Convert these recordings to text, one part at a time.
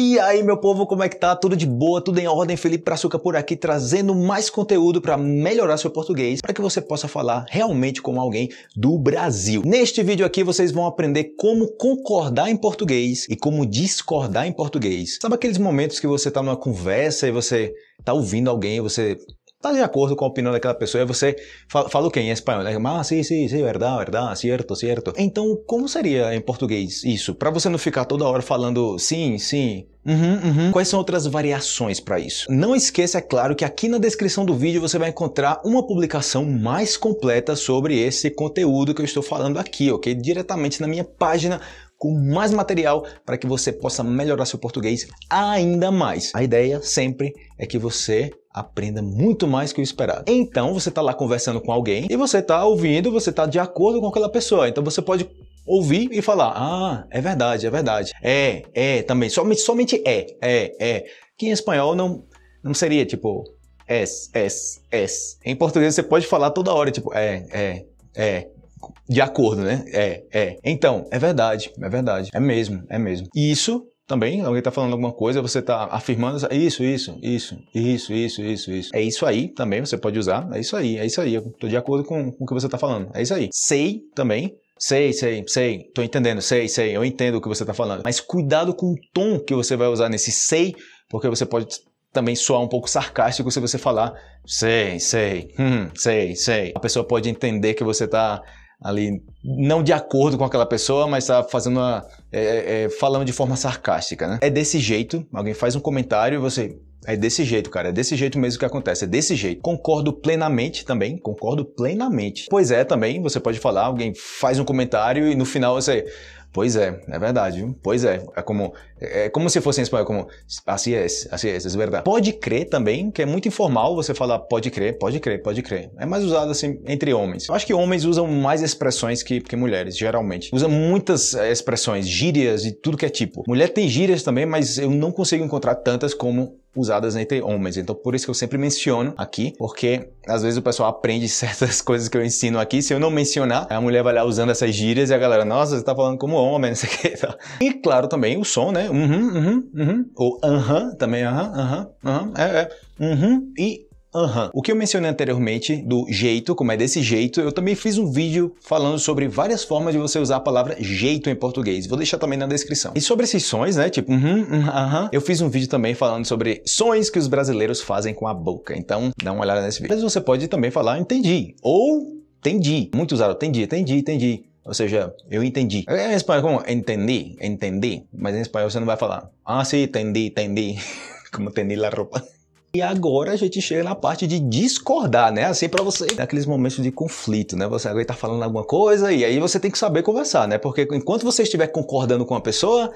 E aí, meu povo, como é que tá? Tudo de boa, tudo em ordem? Felipe Praçuca por aqui trazendo mais conteúdo para melhorar seu português, para que você possa falar realmente como alguém do Brasil. Neste vídeo aqui vocês vão aprender como concordar em português e como discordar em português. Sabe aqueles momentos que você tá numa conversa e você tá ouvindo alguém, você está de acordo com a opinião daquela pessoa. E você fala, fala o quê em espanhol? Né? Ah, sim, sim, sim, verdade, verdade, certo, certo. Então, como seria em português isso? Para você não ficar toda hora falando sim, sim, Uhum, uhum. Quais são outras variações para isso? Não esqueça, é claro, que aqui na descrição do vídeo você vai encontrar uma publicação mais completa sobre esse conteúdo que eu estou falando aqui, ok? Diretamente na minha página com mais material para que você possa melhorar seu português ainda mais. A ideia sempre é que você aprenda muito mais que o esperado. Então você está lá conversando com alguém e você está ouvindo, você está de acordo com aquela pessoa. Então você pode ouvir e falar: Ah, é verdade, é verdade. É, é também. Somente, somente é, é, é. Que em espanhol não, não seria tipo es, es, es. Em português você pode falar toda hora, tipo é, é, é, de acordo, né? É, é. Então, é verdade, é verdade. É mesmo, é mesmo. E isso também, alguém está falando alguma coisa, você está afirmando tá, isso, isso, isso, isso, isso, isso, isso. É isso aí também, você pode usar. É isso aí, é isso aí. Eu tô de acordo com, com o que você está falando. É isso aí. Sei também. Sei, sei, sei, tô entendendo, sei, sei, eu entendo o que você está falando. Mas cuidado com o tom que você vai usar nesse sei, porque você pode também soar um pouco sarcástico se você falar sei, sei, hum, sei, sei. A pessoa pode entender que você está ali não de acordo com aquela pessoa, mas tá fazendo uma, é, é, é, falando de forma sarcástica, né? É desse jeito, alguém faz um comentário e você é desse jeito, cara, é desse jeito mesmo que acontece, é desse jeito. Concordo plenamente também, concordo plenamente. Pois é, também, você pode falar, alguém faz um comentário e no final você Pois é, é verdade. Viu? Pois é, é como é, é como se fosse em espanhol, como assim é, assim é, é verdade. Pode crer também, que é muito informal você falar pode crer, pode crer, pode crer. É mais usado assim entre homens. Eu acho que homens usam mais expressões que, que mulheres, geralmente. Usam muitas é, expressões, gírias e tudo que é tipo. Mulher tem gírias também, mas eu não consigo encontrar tantas como usadas entre homens. Então, por isso que eu sempre menciono aqui, porque às vezes o pessoal aprende certas coisas que eu ensino aqui. Se eu não mencionar, a mulher vai lá usando essas gírias e a galera, nossa, você tá falando como homem, não sei o que. E claro também o som, né? Uhum, uhum, uhum. Ou aham, também aham, aham, aham. É, é. Uhum. E Aham. Uhum. O que eu mencionei anteriormente, do jeito, como é desse jeito, eu também fiz um vídeo falando sobre várias formas de você usar a palavra jeito em português. Vou deixar também na descrição. E sobre esses sons, né? Tipo, uhum, uhum, Eu fiz um vídeo também falando sobre sons que os brasileiros fazem com a boca. Então, dá uma olhada nesse vídeo. Mas você pode também falar entendi ou entendi. Muito usado, entendi, entendi, entendi. Ou seja, eu entendi. É, em espanhol, é como entendi, entendi. Mas em espanhol você não vai falar. Ah, sim, entendi, entendi. como entendi la roupa. E agora a gente chega na parte de discordar, né? Assim para você, naqueles né? momentos de conflito, né? Você alguém tá falando alguma coisa e aí você tem que saber conversar, né? Porque enquanto você estiver concordando com uma pessoa,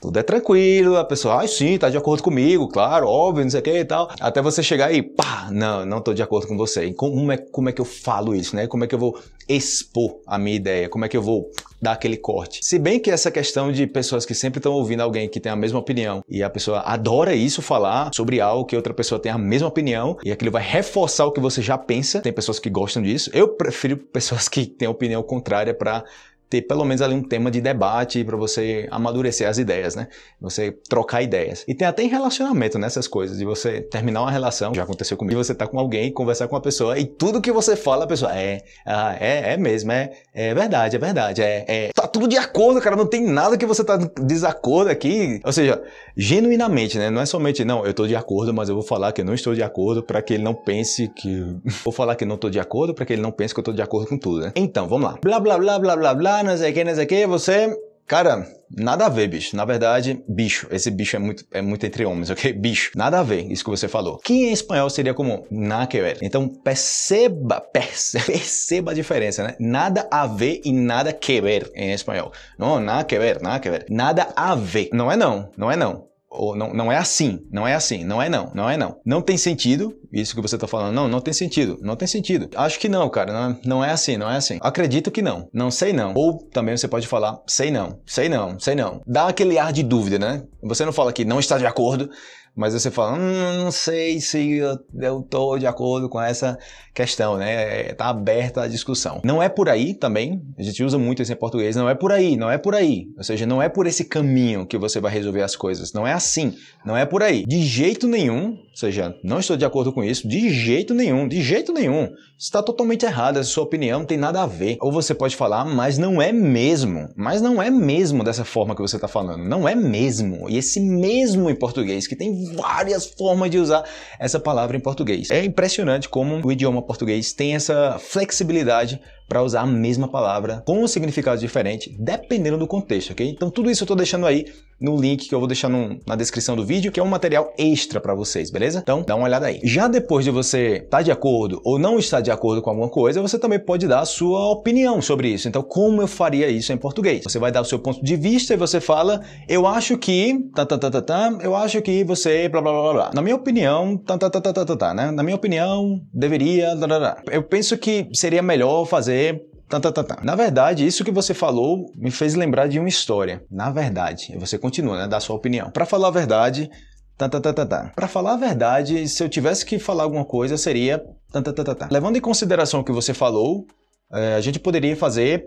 tudo é tranquilo, a pessoa, ah, sim, tá de acordo comigo, claro, óbvio, não sei o que e tal. Até você chegar aí, pá, não, não tô de acordo com você. E como é, como é que eu falo isso, né? Como é que eu vou expor a minha ideia? Como é que eu vou dar aquele corte? Se bem que essa questão de pessoas que sempre estão ouvindo alguém que tem a mesma opinião e a pessoa adora isso falar sobre algo que outra pessoa tem a mesma opinião e aquilo vai reforçar o que você já pensa. Tem pessoas que gostam disso. Eu prefiro pessoas que têm opinião contrária para ter pelo menos ali um tema de debate para você amadurecer as ideias, né? Você trocar ideias. E tem até em relacionamento nessas né, coisas, de você terminar uma relação, já aconteceu comigo, você tá com alguém, conversar com uma pessoa e tudo que você fala, a pessoa é, ah, é, é mesmo, é, é verdade, é verdade, é, é. Tá tudo de acordo, cara, não tem nada que você tá desacordo aqui. Ou seja, genuinamente, né? Não é somente, não, eu tô de acordo, mas eu vou falar que eu não estou de acordo para que ele não pense que. vou falar que não tô de acordo para que ele não pense que eu tô de acordo com tudo, né? Então, vamos lá. Blá, blá, blá, blá, blá, blá não sei o que, não sei o que, você. Cara, nada a ver, bicho. Na verdade, bicho. Esse bicho é muito, é muito entre homens, ok? Bicho. Nada a ver, isso que você falou. Que em espanhol seria comum, na que ver. Então, perceba, perceba a diferença, né? Nada a ver e nada que ver em espanhol. Não, na que ver, na que ver. Nada a ver. Não é não, não é não ou não, não é assim, não é assim, não é não, não é não. Não tem sentido isso que você está falando. Não, não tem sentido, não tem sentido. Acho que não, cara, não, não é assim, não é assim. Acredito que não, não sei não. Ou também você pode falar, sei não, sei não, sei não. Dá aquele ar de dúvida, né? Você não fala que não está de acordo, mas você fala, hum, não sei se eu tô de acordo com essa questão, né? É, tá aberta a discussão. Não é por aí também, a gente usa muito isso em português, não é por aí, não é por aí. Ou seja, não é por esse caminho que você vai resolver as coisas, não é assim, não é por aí. De jeito nenhum, ou seja, não estou de acordo com isso, de jeito nenhum, de jeito nenhum. Está totalmente errado, essa sua opinião não tem nada a ver. Ou você pode falar, mas não é mesmo, mas não é mesmo dessa forma que você está falando, não é mesmo. E esse mesmo em português, que tem várias formas de usar essa palavra em português. É impressionante como o idioma português tem essa flexibilidade para usar a mesma palavra com um significado diferente, dependendo do contexto, ok? Então tudo isso eu estou deixando aí no link que eu vou deixar no, na descrição do vídeo, que é um material extra para vocês, beleza? Então dá uma olhada aí. Já depois de você estar tá de acordo ou não estar de acordo com alguma coisa, você também pode dar a sua opinião sobre isso. Então como eu faria isso em português? Você vai dar o seu ponto de vista e você fala, eu acho que, tá, tá, tá, tá, tá, eu acho que você, blá, blá, blá, blá. Na minha opinião, tá, tá, tá, tá, tá, tá, né? Na minha opinião, deveria, blá, blá. blá. Eu penso que seria melhor fazer Tá, tá, tá, tá. Na verdade, isso que você falou me fez lembrar de uma história. Na verdade, você continua, né? Da sua opinião. Para falar a verdade, tá, tá, tá, tá, tá. Para falar a verdade, se eu tivesse que falar alguma coisa, seria tá, tá, tá, tá, tá. Levando em consideração o que você falou, é, a gente poderia fazer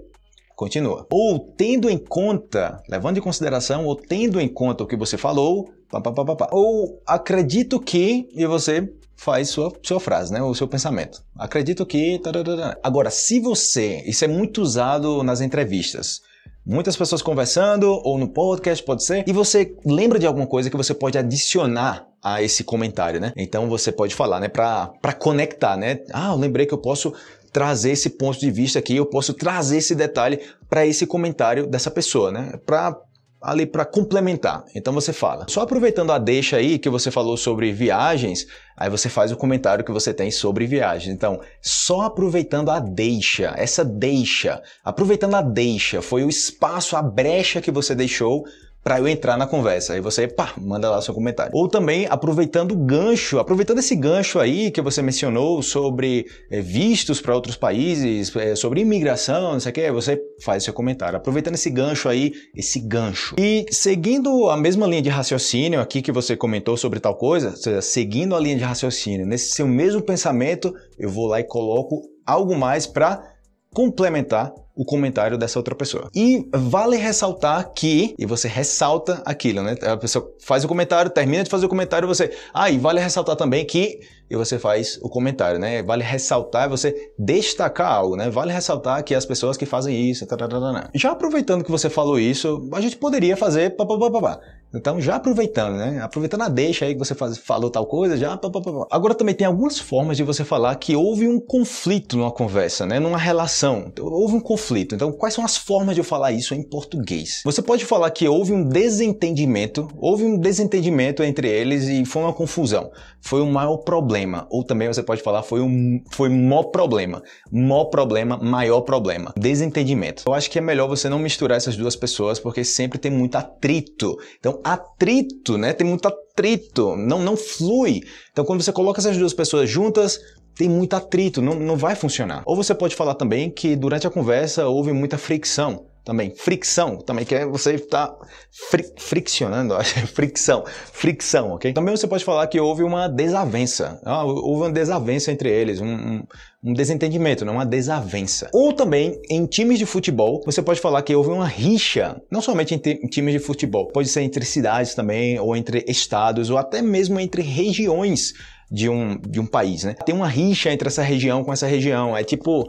Continua. Ou tendo em conta, levando em consideração ou tendo em conta o que você falou, Pá, pá, pá, pá, pá. Ou acredito que, e você faz sua, sua frase, né? O seu pensamento. Acredito que. Tararara. Agora, se você. Isso é muito usado nas entrevistas. Muitas pessoas conversando, ou no podcast, pode ser, e você lembra de alguma coisa que você pode adicionar a esse comentário, né? Então você pode falar, né? Para conectar, né? Ah, eu lembrei que eu posso trazer esse ponto de vista aqui, eu posso trazer esse detalhe para esse comentário dessa pessoa, né? Para ali para complementar. Então você fala. Só aproveitando a deixa aí que você falou sobre viagens, aí você faz o comentário que você tem sobre viagens. Então, só aproveitando a deixa, essa deixa, aproveitando a deixa, foi o espaço, a brecha que você deixou para eu entrar na conversa. Aí você, pá, manda lá seu comentário. Ou também aproveitando o gancho, aproveitando esse gancho aí que você mencionou sobre é, vistos para outros países, é, sobre imigração, não sei o que, você faz seu comentário. Aproveitando esse gancho aí, esse gancho. E seguindo a mesma linha de raciocínio aqui que você comentou sobre tal coisa, ou seja, seguindo a linha de raciocínio, nesse seu mesmo pensamento, eu vou lá e coloco algo mais para complementar o comentário dessa outra pessoa. E vale ressaltar que, e você ressalta aquilo, né? A pessoa faz o comentário, termina de fazer o comentário, você, ah, e vale ressaltar também que, e você faz o comentário, né? Vale ressaltar, você destacar algo, né? Vale ressaltar que as pessoas que fazem isso, tararana. Tá, tá, tá, já aproveitando que você falou isso, a gente poderia fazer Então, já aproveitando, né? Aproveitando a deixa aí que você faz, falou tal coisa, já. Pá, pá, pá. Agora também tem algumas formas de você falar que houve um conflito numa conversa, né? Numa relação. Houve um conflito conflito. Então, quais são as formas de eu falar isso em português? Você pode falar que houve um desentendimento, houve um desentendimento entre eles e foi uma confusão. Foi um maior problema. Ou também você pode falar foi um foi mó problema. Mó problema, maior problema. Desentendimento. Eu acho que é melhor você não misturar essas duas pessoas porque sempre tem muito atrito. Então, atrito, né? Tem muito atrito, não não flui. Então, quando você coloca essas duas pessoas juntas, tem muito atrito, não, não vai funcionar. Ou você pode falar também que durante a conversa houve muita fricção também. Fricção também, que é você está fri friccionando, é fricção, fricção, ok? Também você pode falar que houve uma desavença. Ah, houve uma desavença entre eles, um, um, desentendimento, não uma desavença. Ou também, em times de futebol, você pode falar que houve uma rixa, não somente em times de futebol, pode ser entre cidades também, ou entre estados, ou até mesmo entre regiões de um, de um país, né? Tem uma rixa entre essa região com essa região, é tipo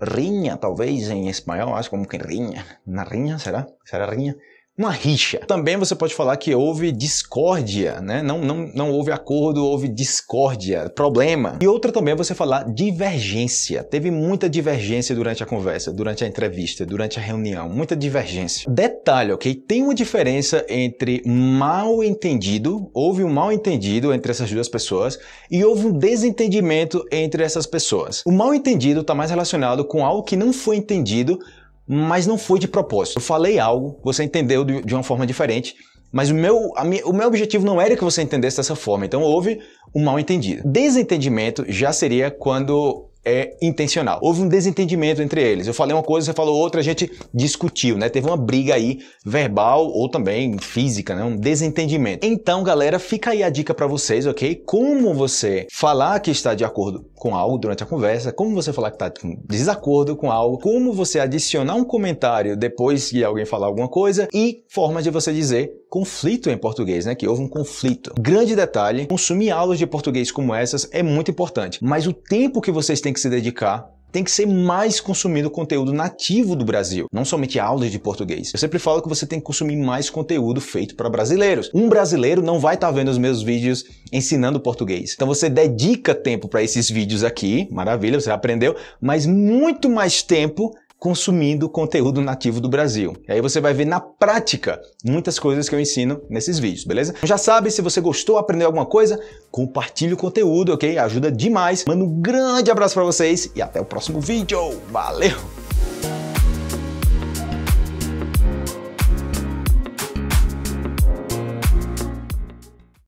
rinha, talvez, em espanhol, acho como que rinha, na rinha, será? Será rinha? uma rixa. Também você pode falar que houve discórdia, né? Não, não, não houve acordo, houve discórdia, problema. E outra também é você falar divergência. Teve muita divergência durante a conversa, durante a entrevista, durante a reunião, muita divergência. Detalhe, ok? Tem uma diferença entre mal entendido, houve um mal entendido entre essas duas pessoas e houve um desentendimento entre essas pessoas. O mal entendido está mais relacionado com algo que não foi entendido mas não foi de propósito. Eu falei algo, você entendeu de uma forma diferente, mas o meu, minha, o meu objetivo não era que você entendesse dessa forma, então houve um mal entendido. Desentendimento já seria quando é intencional. Houve um desentendimento entre eles. Eu falei uma coisa, você falou outra, a gente discutiu, né? Teve uma briga aí verbal ou também física, né? Um desentendimento. Então, galera, fica aí a dica para vocês, OK? Como você falar que está de acordo com algo durante a conversa, como você falar que está em desacordo com algo, como você adicionar um comentário depois que alguém falar alguma coisa e formas de você dizer conflito em português, né? Que houve um conflito. Grande detalhe: consumir aulas de português como essas é muito importante, mas o tempo que vocês têm que se dedicar tem que ser mais consumido conteúdo nativo do Brasil, não somente aulas de português. Eu sempre falo que você tem que consumir mais conteúdo feito para brasileiros. Um brasileiro não vai estar tá vendo os meus vídeos ensinando português. Então você dedica tempo para esses vídeos aqui, maravilha, você aprendeu, mas muito mais tempo consumindo conteúdo nativo do Brasil. E aí você vai ver na prática muitas coisas que eu ensino nesses vídeos, beleza? Então já sabe, se você gostou, aprendeu alguma coisa, compartilhe o conteúdo, ok? Ajuda demais. Mando um grande abraço para vocês e até o próximo vídeo. Valeu!